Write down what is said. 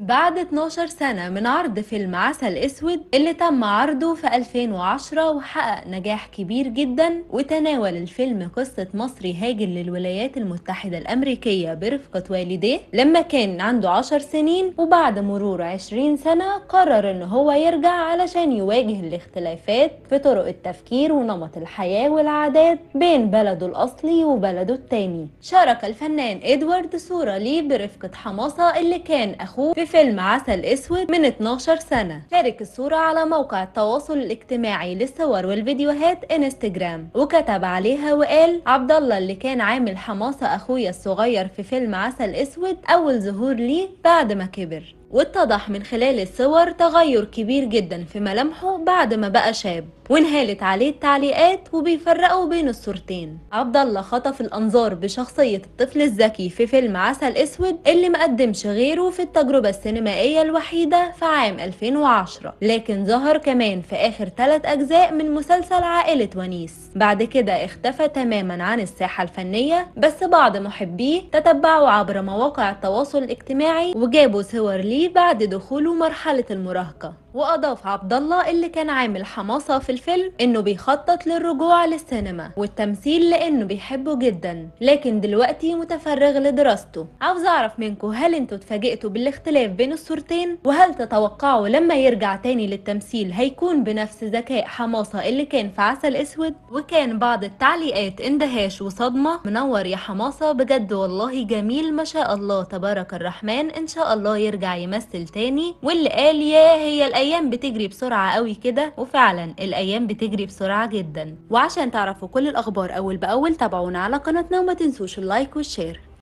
بعد 12 سنة من عرض فيلم عسل أسود اللي تم عرضه في 2010 وحقق نجاح كبير جدا وتناول الفيلم قصة مصري هاجر للولايات المتحدة الأمريكية برفقة والديه لما كان عنده 10 سنين وبعد مرور 20 سنة قرر إن هو يرجع علشان يواجه الاختلافات في طرق التفكير ونمط الحياة والعادات بين بلده الأصلي وبلده التاني شارك الفنان إدوارد صورة ليه برفقة حماسة اللي كان أخوه لفيلم عسل اسود من 12 سنه شارك الصوره على موقع التواصل الاجتماعي للصور والفيديوهات انستجرام وكتب عليها وقال عبد الله اللي كان عامل حماسه اخويا الصغير في فيلم عسل اسود اول ظهور ليه بعد ما كبر واتضح من خلال الصور تغير كبير جدا في ملامحه بعد ما بقى شاب وانهالت عليه التعليقات وبيفرقوا بين الصورتين عبد الله خطف الانظار بشخصيه الطفل الذكي في فيلم عسل اسود اللي مقدمش غيره في التجربه السينمائيه الوحيده في عام 2010 لكن ظهر كمان في اخر ثلاث اجزاء من مسلسل عائله ونيس بعد كده اختفى تماما عن الساحه الفنيه بس بعض محبيه تتبعوا عبر مواقع التواصل الاجتماعي وجابوا صور ليه عليه بعد دخوله مرحلة المراهقة وأضاف عبد الله اللي كان عامل حماسة في الفيلم إنه بيخطط للرجوع للسينما والتمثيل لإنه بيحبه جدا لكن دلوقتي متفرغ لدراسته عاوز أعرف منكم هل انتوا اتفاجئتوا بالاختلاف بين الصورتين وهل تتوقعوا لما يرجع تاني للتمثيل هيكون بنفس ذكاء حماسة اللي كان في عسل أسود وكان بعض التعليقات اندهاش وصدمة منور يا حماسة بجد والله جميل ما شاء الله تبارك الرحمن إن شاء الله يرجع هيمثل تاني واللي قال يا هي الايام بتجري بسرعه قوي كده وفعلا الايام بتجري بسرعه جدا وعشان تعرفوا كل الاخبار اول باول تابعونا على قناتنا وما تنسوش اللايك والشير